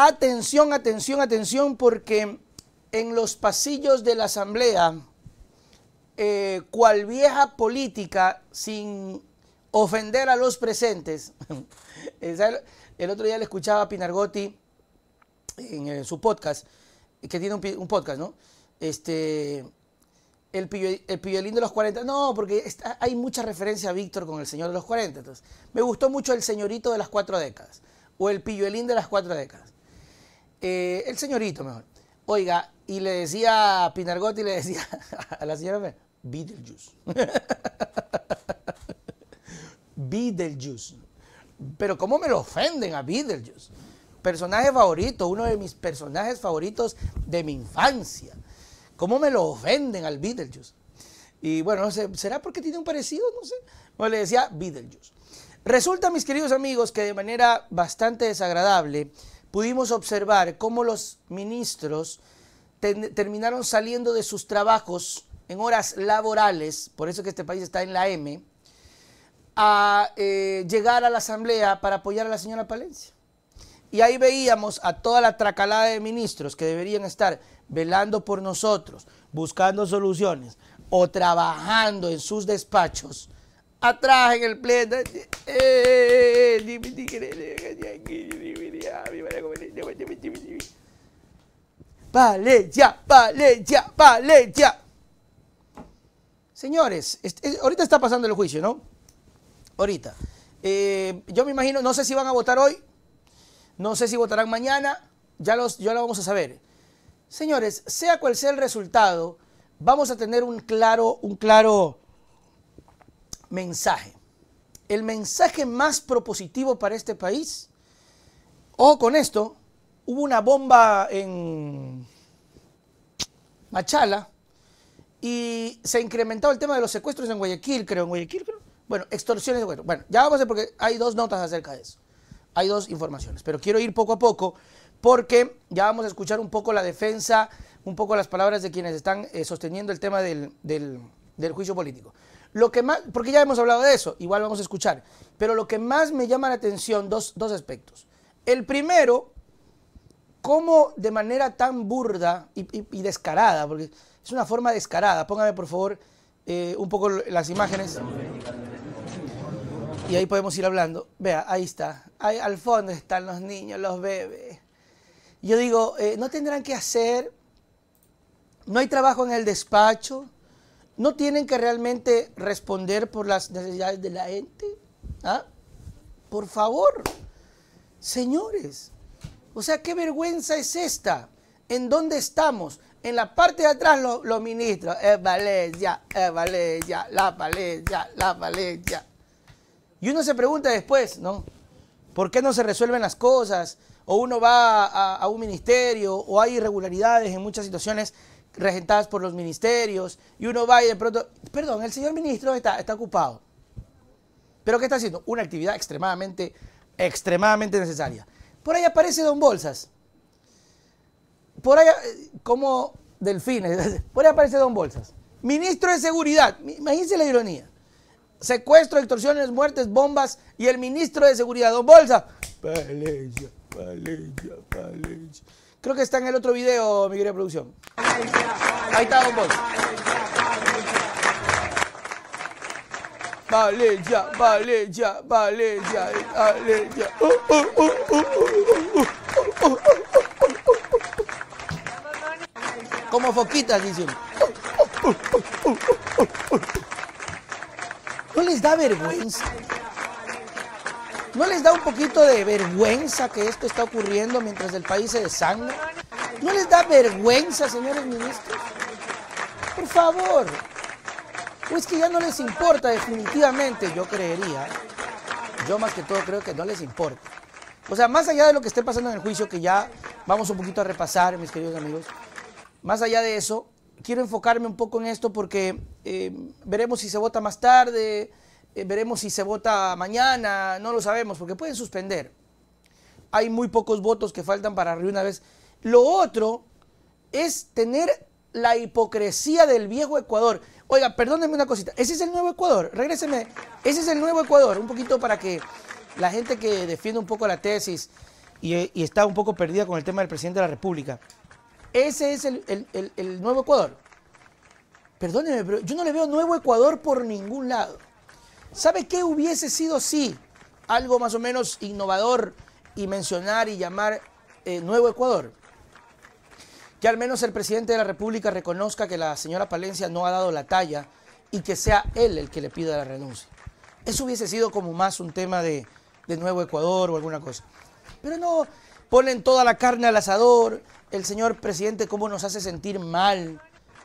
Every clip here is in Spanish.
Atención, atención, atención, porque en los pasillos de la Asamblea, eh, cual vieja política, sin ofender a los presentes, el otro día le escuchaba a Pinargotti en, eh, su podcast, que tiene un, podcast, ¿no? Este, el, pillo, el de los 40. No, porque hay mucha referencia a Víctor con el señor de los 40. Entonces, me gustó mucho el señorito de las cuatro décadas o el pilluelín de las cuatro décadas. Eh, el señorito mejor, oiga, y le decía a Pinargotti, le decía a la señora, Beetlejuice. Beetlejuice. Pero cómo me lo ofenden a Beetlejuice. Personaje favorito, uno de mis personajes favoritos de mi infancia. ¿Cómo me lo ofenden al Beetlejuice? Y bueno, ¿será porque tiene un parecido? No sé. Bueno, le decía Beetlejuice. Resulta, mis queridos amigos, que de manera bastante desagradable, pudimos observar cómo los ministros terminaron saliendo de sus trabajos en horas laborales, por eso que este país está en la M, a llegar a la asamblea para apoyar a la señora Palencia. Y ahí veíamos a toda la tracalada de ministros que deberían estar velando por nosotros, buscando soluciones o trabajando en sus despachos, atrás en el pleno. Vale, ya, vale, ya, vale, ya. Señores, ahorita está pasando el juicio, ¿no? Ahorita. Eh, yo me imagino, no sé si van a votar hoy, no sé si votarán mañana, ya, los, ya lo vamos a saber. Señores, sea cual sea el resultado, vamos a tener un claro, un claro mensaje. El mensaje más propositivo para este país o con esto, hubo una bomba en Machala y se incrementado el tema de los secuestros en Guayaquil, creo, en Guayaquil, Bueno, extorsiones de secuestros. Bueno, ya vamos a ver porque hay dos notas acerca de eso. Hay dos informaciones, pero quiero ir poco a poco porque ya vamos a escuchar un poco la defensa, un poco las palabras de quienes están eh, sosteniendo el tema del, juicio político. Lo que más, porque ya hemos hablado de eso, igual vamos a escuchar, pero lo que más me llama la atención, dos, dos aspectos. El primero, cómo de manera tan burda y, descarada, porque es una forma descarada, póngame por favor eh, un poco las imágenes. Y ahí podemos ir hablando. Vea, ahí está. Ahí, al fondo están los niños, los bebés. Yo digo, eh, no tendrán que hacer, no hay trabajo en el despacho, no tienen que realmente responder por las necesidades de la gente. ¿Ah? Por favor. Señores, o sea, qué vergüenza es esta. ¿En dónde estamos? En la parte de atrás los ministros. Es Valencia, es Valencia, la Valencia, la Valencia. Y uno se pregunta después, ¿no? ¿Por qué no se resuelven las cosas? O uno va a, un ministerio, o hay irregularidades en muchas situaciones regentadas por los ministerios, y uno va y de pronto, perdón, el señor ministro está, está ocupado. ¿Pero qué está haciendo? Una actividad extremadamente extremadamente necesaria. Por ahí aparece Don Bolsas. Por ahí, eh, como delfines, por ahí aparece Don Bolsas. Ministro de Seguridad, imagínense la ironía. Secuestro, extorsiones, muertes, bombas y el ministro de Seguridad, Don Bolsa Palencia, Palencia, Palencia. Creo que está en el otro video, mi querida producción. Ahí está Don Bolsa Valencia, Valencia, Valencia, Valencia. Como foquitas, dicen. ¿No les da vergüenza? ¿No les da un poquito de vergüenza que esto está ocurriendo mientras el país se desangra? ¿No les da vergüenza, señores ministros? Por favor, o es pues que ya no les importa definitivamente, yo creería. Yo más que todo creo que no les importa. O sea, más allá de lo que esté pasando en el juicio, que ya vamos un poquito a repasar, mis queridos amigos, más allá de eso, quiero enfocarme un poco en esto porque eh, veremos si se vota más tarde, eh, veremos si se vota mañana, no lo sabemos, porque pueden suspender. Hay muy pocos votos que faltan para reunir una vez. Lo otro es tener la hipocresía del viejo Ecuador. Oiga, perdónenme una cosita. Ese es el nuevo Ecuador. Regréseme. Ese es el nuevo Ecuador. Un poquito para que la gente que defiende un poco la tesis y, está un poco perdida con el tema del presidente de la República. Ese es el, nuevo Ecuador. Perdónenme, pero yo no le veo nuevo Ecuador por ningún lado. ¿Sabe qué hubiese sido sí, algo más o menos innovador y mencionar y llamar eh, nuevo Ecuador? que al menos el presidente de la República reconozca que la señora Palencia no ha dado la talla y que sea él el que le pida la renuncia. Eso hubiese sido como más un tema de, Nuevo Ecuador o alguna cosa. Pero no, ponen toda la carne al asador, el señor presidente cómo nos hace sentir mal,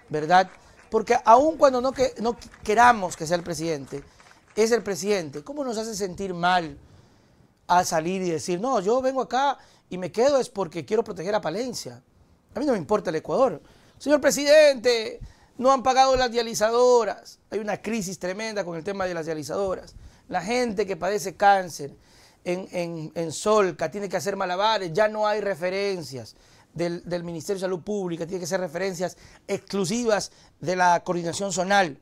¿verdad? Porque aun cuando no, no queramos que sea el presidente, es el presidente, ¿cómo nos hace sentir mal a salir y decir, no, yo vengo acá y me quedo es porque quiero proteger a Palencia? A mí no me importa el Ecuador. Señor presidente, no han pagado las dializadoras. Hay una crisis tremenda con el tema de las dializadoras. La gente que padece cáncer en, Solca tiene que hacer malabares, ya no hay referencias. Del, del, Ministerio de Salud Pública, tiene que ser referencias exclusivas de la coordinación zonal.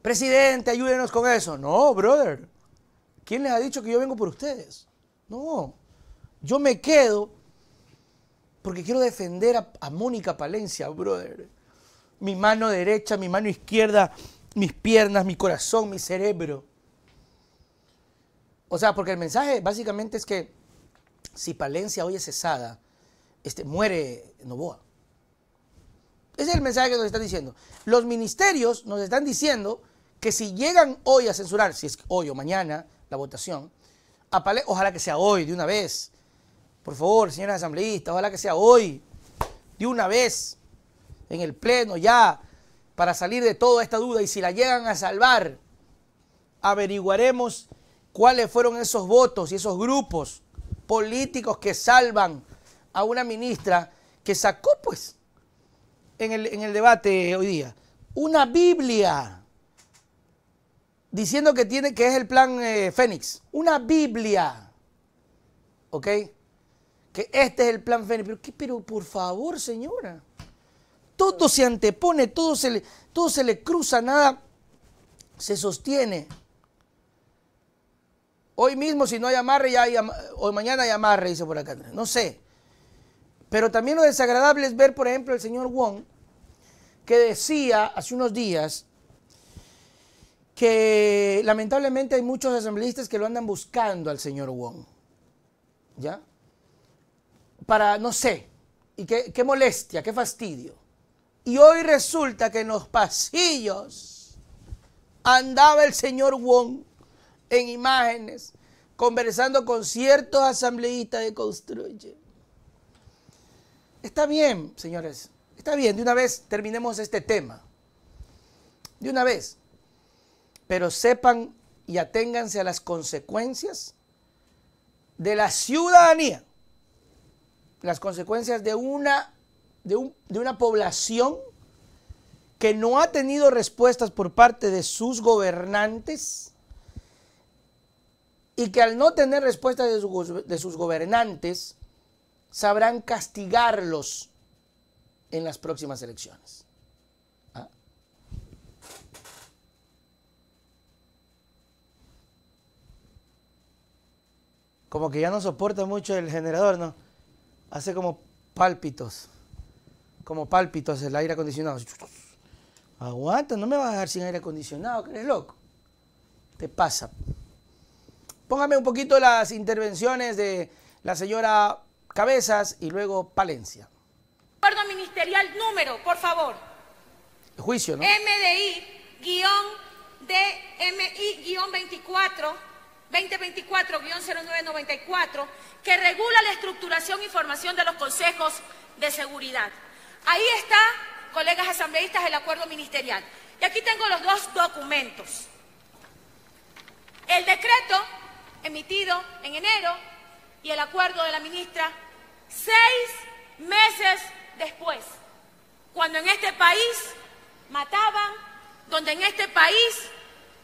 Presidente, ayúdenos con eso. No, brother. ¿Quién les ha dicho que yo vengo por ustedes? No. Yo me quedo porque quiero defender a, Mónica Palencia, brother. Mi mano derecha, mi mano izquierda, mis piernas, mi corazón, mi cerebro. O sea, porque el mensaje básicamente es que si Palencia hoy es cesada, este, muere Novoa. Ese es el mensaje que nos están diciendo. Los ministerios nos están diciendo que si llegan hoy a censurar, si es hoy o mañana la votación, ojalá que sea hoy de una vez, por favor, señores asambleístas, ojalá que sea hoy, de una vez, en el Pleno ya, para salir de toda esta duda. Y si la llegan a salvar, averiguaremos cuáles fueron esos votos y esos grupos políticos que salvan a una ministra que sacó, pues, en el, debate hoy día, una Biblia diciendo que tiene que es el plan eh, Fénix. Una Biblia. ¿Ok? que este es el plan Fénix. Pero, pero por favor, señora. Todo se antepone, todo se, le, todo se le cruza, nada se sostiene. Hoy mismo, si no hay amarre, ya mañana hay amarre, dice por acá. No sé. Pero también lo desagradable es ver, por ejemplo, el señor Wong, que decía hace unos días que lamentablemente hay muchos asambleístas que lo andan buscando al señor Wong. ¿Ya? para, no sé, y qué, molestia, qué fastidio. Y hoy resulta que en los pasillos andaba el señor Wong en imágenes, conversando con ciertos asambleístas de Construye. Está bien, señores, está bien, de una vez terminemos este tema. De una vez. Pero sepan y aténganse a las consecuencias de la ciudadanía las consecuencias de una, de, una población que no ha tenido respuestas por parte de sus gobernantes y que al no tener respuestas de, sus gobernantes sabrán castigarlos en las próximas elecciones. ¿Ah? Como que ya no soporta mucho el generador, ¿no? hace como pálpitos, como pálpitos el aire acondicionado. Aguanta, no me vas a dejar sin aire acondicionado, que eres loco. Te pasa. Póngame un poquito las intervenciones de la señora Cabezas y luego Palencia. Acuerdo ministerial número, por favor. Juicio, ¿no? MDI-DMI-24 2024-0994 que regula la estructuración y formación de los consejos de seguridad. Ahí está, colegas asambleístas, el acuerdo ministerial. Y aquí tengo los dos documentos. El decreto emitido en enero y el acuerdo de la ministra seis meses después, cuando en este país mataban, donde en este país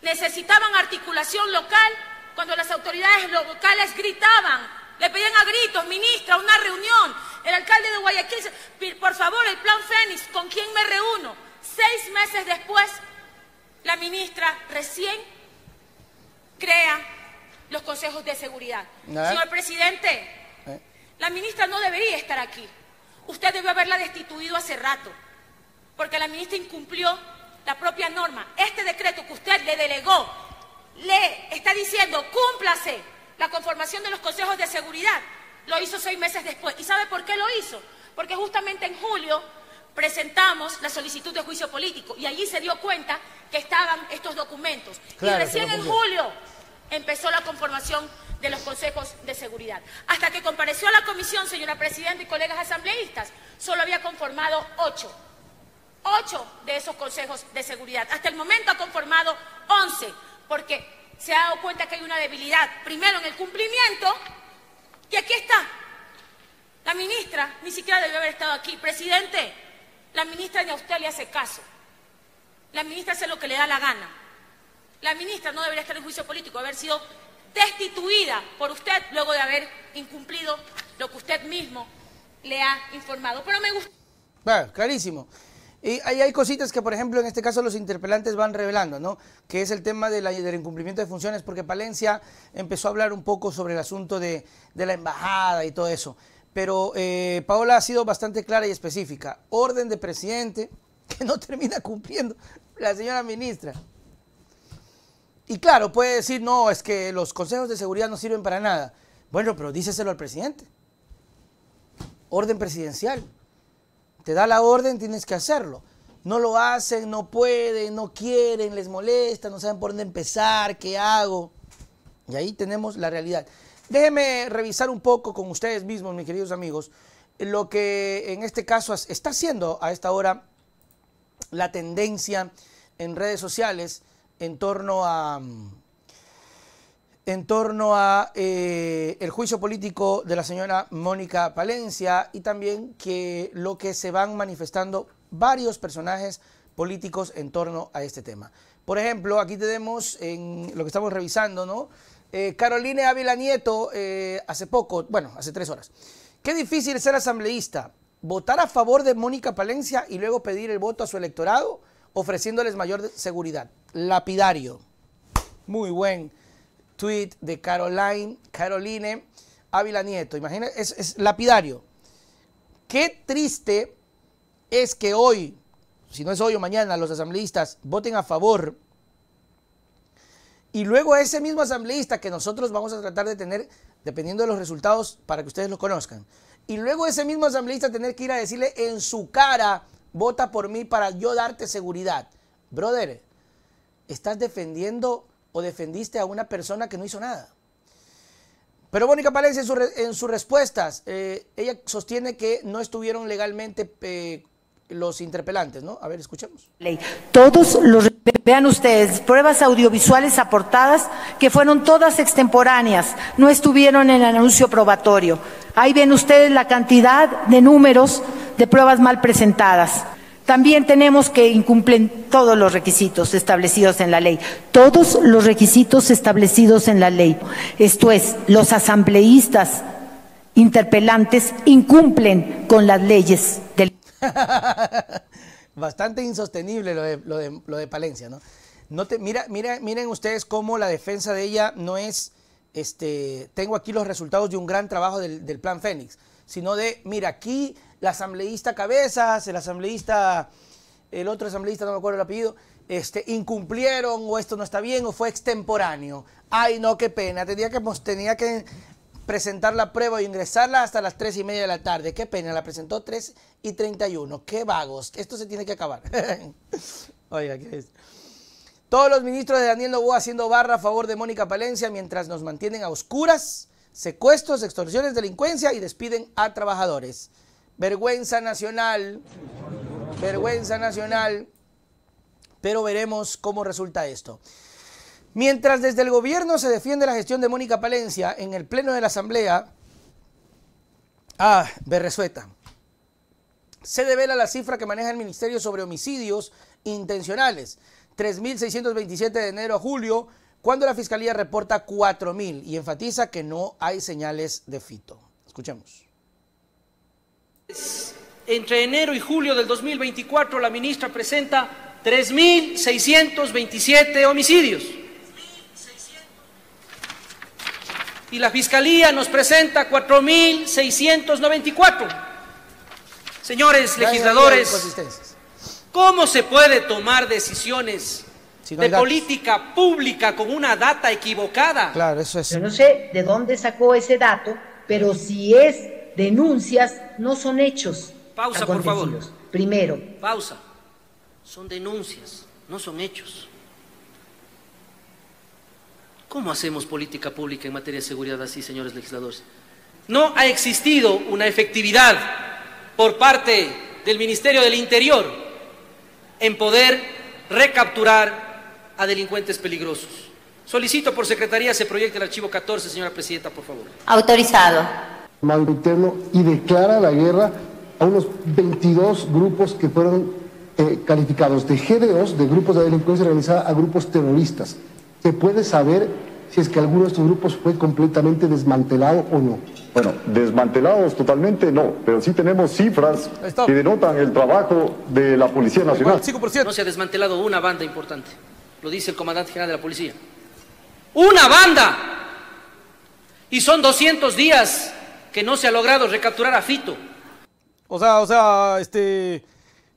necesitaban articulación local cuando las autoridades locales gritaban, le pedían a gritos, ministra, una reunión, el alcalde de Guayaquil, por favor, el plan Fénix, ¿con quién me reúno? Seis meses después, la ministra recién crea los consejos de seguridad. Señor presidente, eh. la ministra no debería estar aquí. Usted debió haberla destituido hace rato, porque la ministra incumplió la propia norma. Este decreto que usted le delegó le está diciendo, cúmplase la conformación de los consejos de seguridad. Lo hizo seis meses después. ¿Y sabe por qué lo hizo? Porque justamente en julio presentamos la solicitud de juicio político y allí se dio cuenta que estaban estos documentos. y recién en julio empezó la conformación de los consejos de seguridad. Hasta que compareció a la comisión, señora presidenta y colegas asambleístas, solo había conformado ocho. Ocho de esos consejos de seguridad. Hasta el momento ha conformado once porque se ha dado cuenta que hay una debilidad, primero en el cumplimiento, y aquí está. La ministra ni siquiera debió haber estado aquí. Presidente, la ministra ni a usted le hace caso. La ministra hace lo que le da la gana. La ministra no debería estar en juicio político, haber sido destituida por usted luego de haber incumplido lo que usted mismo le ha informado. Pero me gusta. Bueno, clarísimo. Y ahí hay cositas que, por ejemplo, en este caso los interpelantes van revelando, ¿no? Que es el tema del incumplimiento de funciones, porque Palencia empezó a hablar un poco sobre el asunto de, la embajada y todo eso. Pero eh, Paola ha sido bastante clara y específica. Orden de presidente que no termina cumpliendo la señora ministra. Y claro, puede decir, no, es que los consejos de seguridad no sirven para nada. Bueno, pero díceselo al presidente. Orden presidencial te da la orden, tienes que hacerlo. No lo hacen, no pueden, no quieren, les molesta, no saben por dónde empezar, qué hago. Y ahí tenemos la realidad. Déjenme revisar un poco con ustedes mismos, mis queridos amigos, lo que en este caso está haciendo a esta hora la tendencia en redes sociales en torno a, mm, en torno a eh, el juicio político de la señora Mónica Palencia y también que lo que se van manifestando varios personajes políticos en torno a este tema. Por ejemplo, aquí tenemos en lo que estamos revisando, ¿no? Eh, Carolina Ávila Nieto, eh, hace poco, bueno, hace tres horas. Qué difícil ser asambleísta, votar a favor de Mónica Palencia y luego pedir el voto a su electorado, ofreciéndoles mayor seguridad. Lapidario. Muy buen tweet de Caroline, Caroline Ávila Nieto. Imagina, es, lapidario. Qué triste es que hoy, si no es hoy o mañana, los asambleístas voten a favor y luego ese mismo asambleísta que nosotros vamos a tratar de tener, dependiendo de los resultados, para que ustedes lo conozcan. Y luego ese mismo asambleísta tener que ir a decirle en su cara, vota por mí para yo darte seguridad. Brother, estás defendiendo o defendiste a una persona que no hizo nada. Pero Mónica Palencia en, sus respuestas, eh, ella sostiene que no estuvieron legalmente eh, los interpelantes, ¿no? A ver, escuchemos. Ley. Todos los vean ustedes, pruebas audiovisuales aportadas que fueron todas extemporáneas, no estuvieron en el anuncio probatorio. Ahí ven ustedes la cantidad de números de pruebas mal presentadas. También tenemos que incumplen todos los requisitos establecidos en la ley, todos los requisitos establecidos en la ley. Esto es, los asambleístas interpelantes incumplen con las leyes del... Bastante insostenible lo de, lo de, Palencia, ¿no? no te, mira, mira, miren ustedes cómo la defensa de ella no es, este, tengo aquí los resultados de un gran trabajo del, del Plan Fénix, sino de, mira, aquí la asambleísta Cabezas, el asambleísta, el otro asambleísta, no me acuerdo el apellido, este, incumplieron o esto no está bien o fue extemporáneo. Ay, no, qué pena, tenía que, pues, tenía que presentar la prueba e ingresarla hasta las 3 y media de la tarde. Qué pena, la presentó 3 y 31. Qué vagos, esto se tiene que acabar. Oiga, ¿qué es? Todos los ministros de Daniel Novoa haciendo barra a favor de Mónica Palencia mientras nos mantienen a oscuras, secuestros, extorsiones, delincuencia y despiden a trabajadores. Vergüenza nacional, vergüenza nacional, pero veremos cómo resulta esto. Mientras desde el gobierno se defiende la gestión de Mónica Palencia en el Pleno de la Asamblea, ah, Berresueta, se devela la cifra que maneja el Ministerio sobre homicidios intencionales, 3.627 de enero a julio, cuando la Fiscalía reporta 4.000 y enfatiza que no hay señales de fito. Escuchemos. Entre enero y julio del 2024 la ministra presenta 3.627 homicidios. Y la Fiscalía nos presenta 4.694. Señores legisladores, ¿cómo se puede tomar decisiones de política pública con una data equivocada? Claro, eso es. Yo no sé de dónde sacó ese dato, pero si es Denuncias no son hechos. Pausa, por favor. Primero. Pausa. Son denuncias, no son hechos. ¿Cómo hacemos política pública en materia de seguridad así, señores legisladores? No ha existido una efectividad por parte del Ministerio del Interior en poder recapturar a delincuentes peligrosos. Solicito por Secretaría se proyecte el archivo 14, señora Presidenta, por favor. Autorizado interno y declara la guerra a unos 22 grupos que fueron eh, calificados de GDOs, de grupos de delincuencia organizada, a grupos terroristas. ¿Se puede saber si es que alguno de estos grupos fue completamente desmantelado o no? Bueno, desmantelados totalmente no, pero sí tenemos cifras que denotan el trabajo de la Policía Nacional. No se ha desmantelado una banda importante, lo dice el comandante general de la Policía. ¡Una banda! Y son 200 días que no se ha logrado recapturar a Fito. O sea, o sea, este...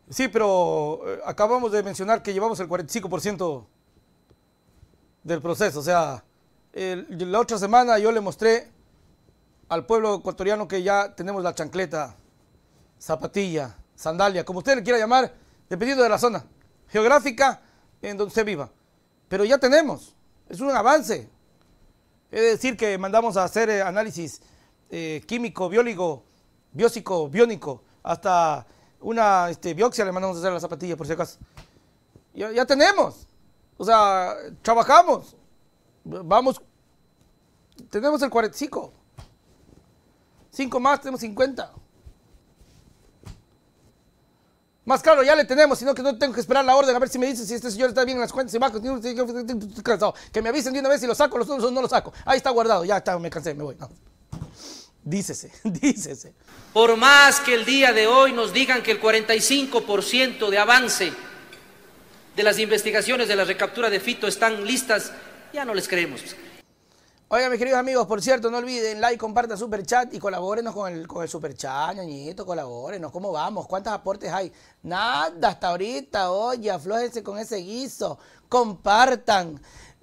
Sí, pero eh, acabamos de mencionar que llevamos el 45% del proceso. O sea, la otra semana yo le mostré al pueblo ecuatoriano que ya tenemos la chancleta, zapatilla, sandalia, como usted le quiera llamar, dependiendo de la zona geográfica en donde usted viva. Pero ya tenemos, es un avance. Es decir, que mandamos a hacer eh, análisis eh, químico, biólogo, biósico, biónico, hasta una este, biopsia le mandamos a hacer la zapatilla, por si acaso. Ya, ya tenemos. O sea, trabajamos. Vamos. Tenemos el 45. 5 más, tenemos 50. Más claro, ya le tenemos, sino que no tengo que esperar la orden a ver si me dice si este señor está bien en las cuentas y bajo. Que me avisen de una vez si lo saco, los otros no lo saco. Ahí está guardado, ya está, me cansé, me voy. Dícese, dícese. Por más que el día de hoy nos digan que el 45% de avance de las investigaciones de la recaptura de Fito están listas, ya no les creemos. Oiga, mis queridos amigos, por cierto, no olviden, like, compartan, super chat y colabórenos con el, con el super chat, colaborenos. colabórenos. ¿Cómo vamos? ¿Cuántos aportes hay? Nada, hasta ahorita, oye, aflójense con ese guiso. Compartan,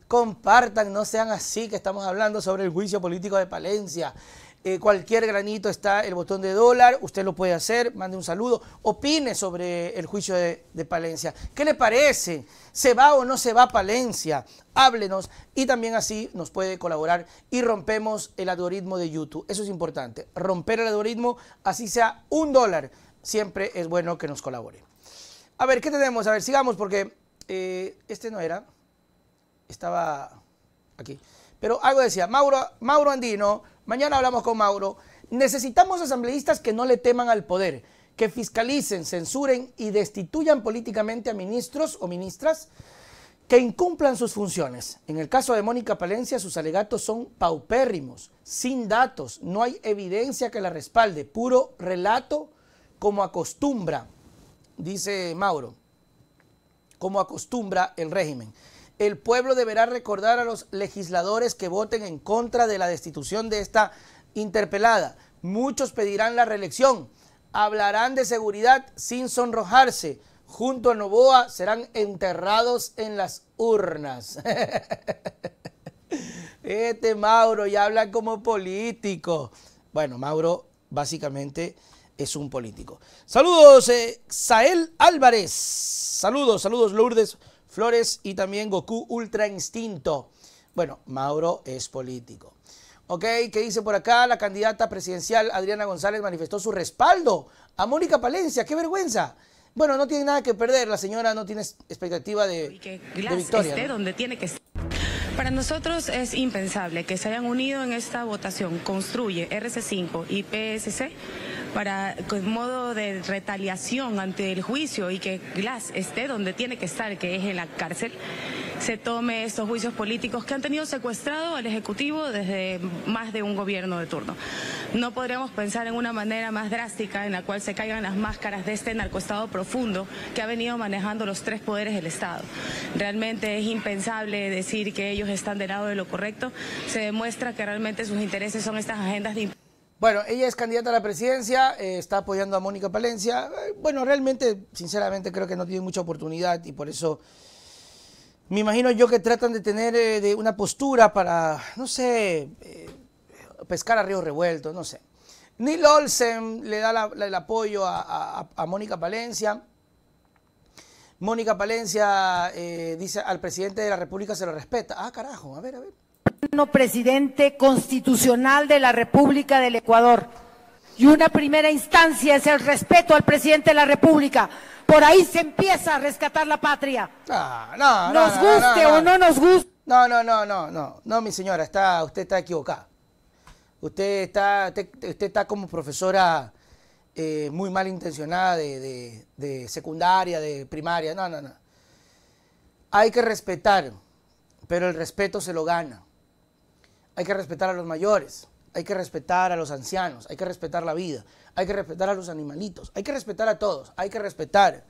compartan, no sean así que estamos hablando sobre el juicio político de Palencia. Eh, cualquier granito está el botón de dólar, usted lo puede hacer, mande un saludo, opine sobre el juicio de, Palencia. ¿Qué le parece? ¿Se va o no se va Palencia? Háblenos y también así nos puede colaborar y rompemos el algoritmo de YouTube. Eso es importante, romper el algoritmo, así sea un dólar, siempre es bueno que nos colabore. A ver, ¿qué tenemos? A ver, sigamos porque eh, este no era, estaba aquí. Pero algo decía, Mauro, Mauro Andino Mañana hablamos con Mauro. Necesitamos asambleístas que no le teman al poder, que fiscalicen, censuren y destituyan políticamente a ministros o ministras que incumplan sus funciones. En el caso de Mónica Palencia, sus alegatos son paupérrimos, sin datos, no hay evidencia que la respalde, puro relato como acostumbra, dice Mauro, como acostumbra el régimen el pueblo deberá recordar a los legisladores que voten en contra de la destitución de esta interpelada. Muchos pedirán la reelección, hablarán de seguridad sin sonrojarse. Junto a Novoa serán enterrados en las urnas. este Mauro ya habla como político. Bueno, Mauro básicamente es un político. Saludos, eh, Sael Álvarez. Saludos, saludos, Lourdes. Flores y también Goku Ultra Instinto. Bueno, Mauro es político. ¿Ok? ¿Qué dice por acá? La candidata presidencial Adriana González manifestó su respaldo a Mónica Palencia. ¡Qué vergüenza! Bueno, no tiene nada que perder. La señora no tiene expectativa de, que de victoria. Esté donde tiene que estar. Para nosotros es impensable que se hayan unido en esta votación Construye, RC5 y PSC para con modo de retaliación ante el juicio y que Glass esté donde tiene que estar, que es en la cárcel, se tome estos juicios políticos que han tenido secuestrado al Ejecutivo desde más de un gobierno de turno. No podríamos pensar en una manera más drástica en la cual se caigan las máscaras de este narcoestado profundo que ha venido manejando los tres poderes del Estado. Realmente es impensable decir que ellos están del lado de lo correcto. Se demuestra que realmente sus intereses son estas agendas de bueno, ella es candidata a la presidencia, eh, está apoyando a Mónica Palencia. Eh, bueno, realmente, sinceramente, creo que no tiene mucha oportunidad y por eso me imagino yo que tratan de tener eh, una postura para, no sé, pescar a río revuelto, no sé. Neil Olsen le da el apoyo a, a Mónica Palencia. Mónica Palencia dice al presidente de la República se lo respeta. Ah, carajo, a ver, a ver presidente constitucional de la República del Ecuador. Y una primera instancia es el respeto al presidente de la República. Por ahí se empieza a rescatar la patria. Ah, no, no, nos guste o no nos guste. No, no, no, no, no. No, mi señora, está, usted está equivocada. Usted está, usted, está como profesora eh, muy malintencionada de secundaria, de primaria. No, no, no. Hay que respetar, pero el respeto se lo gana hay que respetar a los mayores, hay que respetar a los ancianos, hay que respetar la vida, hay que respetar a los animalitos, hay que respetar a todos, hay que respetar.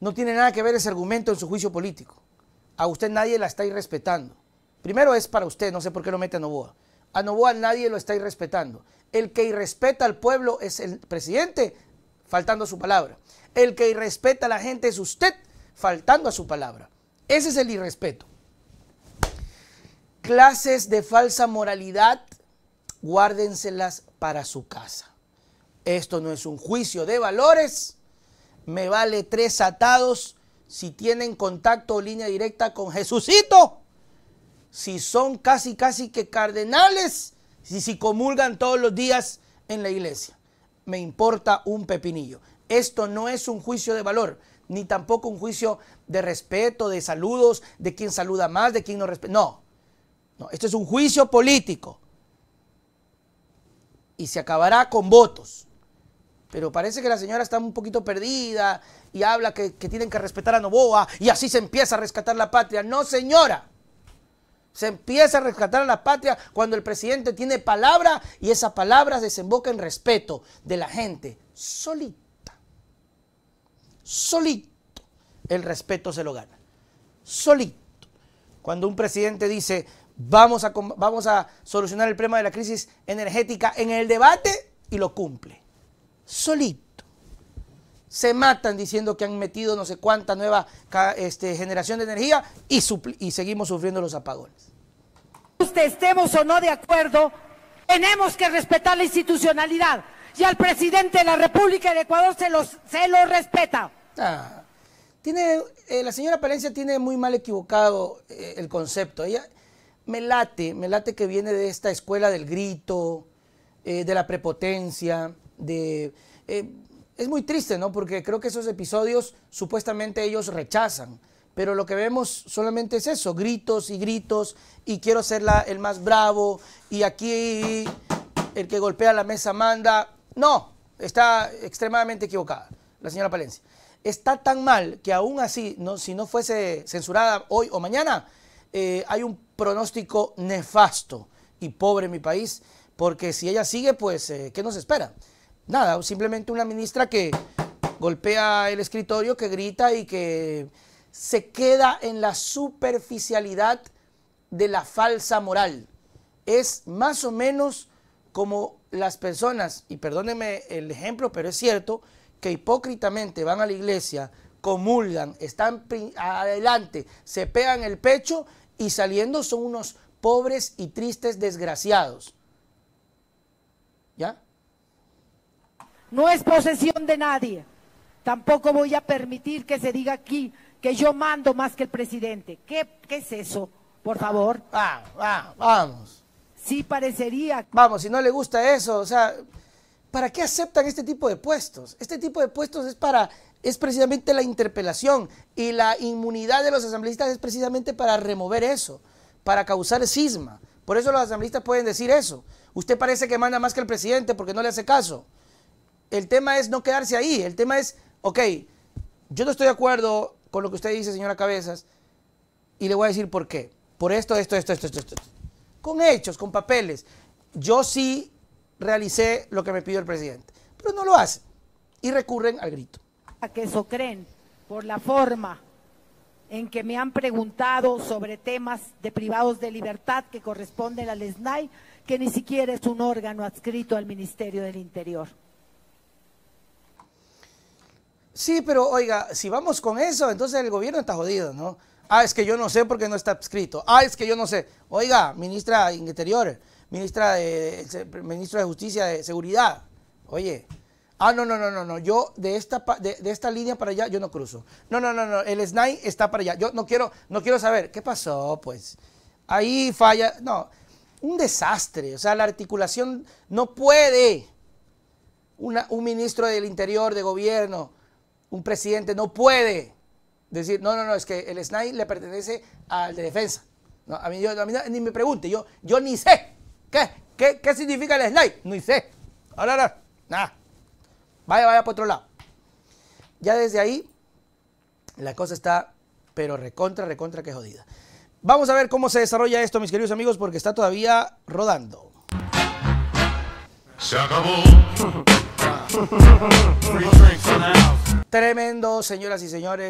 No tiene nada que ver ese argumento en su juicio político. A usted nadie la está irrespetando. Primero es para usted, no sé por qué lo mete a Novoa. A Novoa nadie lo está irrespetando. El que irrespeta al pueblo es el presidente, faltando a su palabra. El que irrespeta a la gente es usted, faltando a su palabra. Ese es el irrespeto clases de falsa moralidad, guárdenselas para su casa. Esto no es un juicio de valores. Me vale tres atados si tienen contacto o línea directa con Jesucito. Si son casi, casi que cardenales. Si, si comulgan todos los días en la iglesia. Me importa un pepinillo. Esto no es un juicio de valor ni tampoco un juicio de respeto, de saludos, de quién saluda más, de quién no respeta. No, no, este es un juicio político. Y se acabará con votos. Pero parece que la señora está un poquito perdida y habla que, tienen que respetar a Novoa y así se empieza a rescatar la patria. No, señora. Se empieza a rescatar la patria cuando el presidente tiene palabra y esa palabra desemboca en respeto de la gente. Solita. Solito. El respeto se lo gana. Solito. Cuando un presidente dice, vamos a, vamos a solucionar el problema de la crisis energética en el debate y lo cumple. Solito. Se matan diciendo que han metido no sé cuánta nueva este, generación de energía y, seguimos sufriendo los apagones. Usted estemos o no de acuerdo, tenemos que respetar la institucionalidad y al presidente de la República de Ecuador se, se lo respeta. Ah, tiene, eh, la señora Palencia tiene muy mal equivocado eh, el concepto. Ella, me late, me late que viene de esta escuela del grito, eh, de la prepotencia, de... Eh, es muy triste, ¿no? Porque creo que esos episodios supuestamente ellos rechazan, pero lo que vemos solamente es eso, gritos y gritos, y quiero ser la, el más bravo, y aquí el que golpea la mesa manda. No, está extremadamente equivocada la señora Palencia. Está tan mal que aún así, ¿no? si no fuese censurada hoy o mañana, eh, hay un pronóstico nefasto y pobre mi país, porque si ella sigue, pues, eh, ¿qué nos espera? Nada, simplemente una ministra que golpea el escritorio, que grita y que se queda en la superficialidad de la falsa moral. Es más o menos como las personas, y perdónenme el ejemplo, pero es cierto, que hipócritamente van a la iglesia, comulgan, están adelante, se pegan el pecho y saliendo son unos pobres y tristes desgraciados. ¿Ya? No es posesión de nadie. Tampoco voy a permitir que se diga aquí que yo mando más que el presidente. ¿Qué, es eso, por favor? Ah, ah vamos. Sí parecería. Vamos, si no le gusta eso, o sea, ¿para qué aceptan este tipo de puestos? Este tipo de puestos es para es precisamente la interpelación y la inmunidad de los asambleístas es precisamente para remover eso, para causar cisma. Por eso los asambleístas pueden decir eso. Usted parece que manda más que el presidente porque no le hace caso. El tema es no quedarse ahí, el tema es, ok, yo no estoy de acuerdo con lo que usted dice, señora Cabezas, y le voy a decir por qué. Por esto, esto, esto, esto, esto. esto. Con hechos, con papeles. Yo sí realicé lo que me pidió el presidente, pero no lo hace y recurren al grito. ¿A que eso creen, por la forma en que me han preguntado sobre temas de privados de libertad que corresponden al SNAI, que ni siquiera es un órgano adscrito al Ministerio del Interior. Sí, pero oiga, si vamos con eso, entonces el gobierno está jodido, ¿no? Ah, es que yo no sé porque no está adscrito. Ah, es que yo no sé. Oiga, ministra de Interior, ministra de, ministro de Justicia, de Seguridad. Oye, Ah, no, no, no, no, no. Yo de esta, de, esta línea para allá, yo no cruzo. No, no, no, no. El SNAI está para allá. Yo no quiero, no quiero saber. ¿Qué pasó, pues? Ahí falla. No, un desastre. O sea, la articulación no puede. un ministro del Interior, de gobierno, un presidente, no puede decir, no, no, no, es que el SNAI le pertenece al de defensa. a mí, ni me pregunte, yo, yo ni sé. ¿Qué, qué, qué significa el SNAI? No sé. ahora, nada. Vaya, vaya por otro lado. Ya desde ahí, la cosa está, pero recontra, recontra que jodida. Vamos a ver cómo se desarrolla esto, mis queridos amigos, porque está todavía rodando. Tremendo, señoras y señores.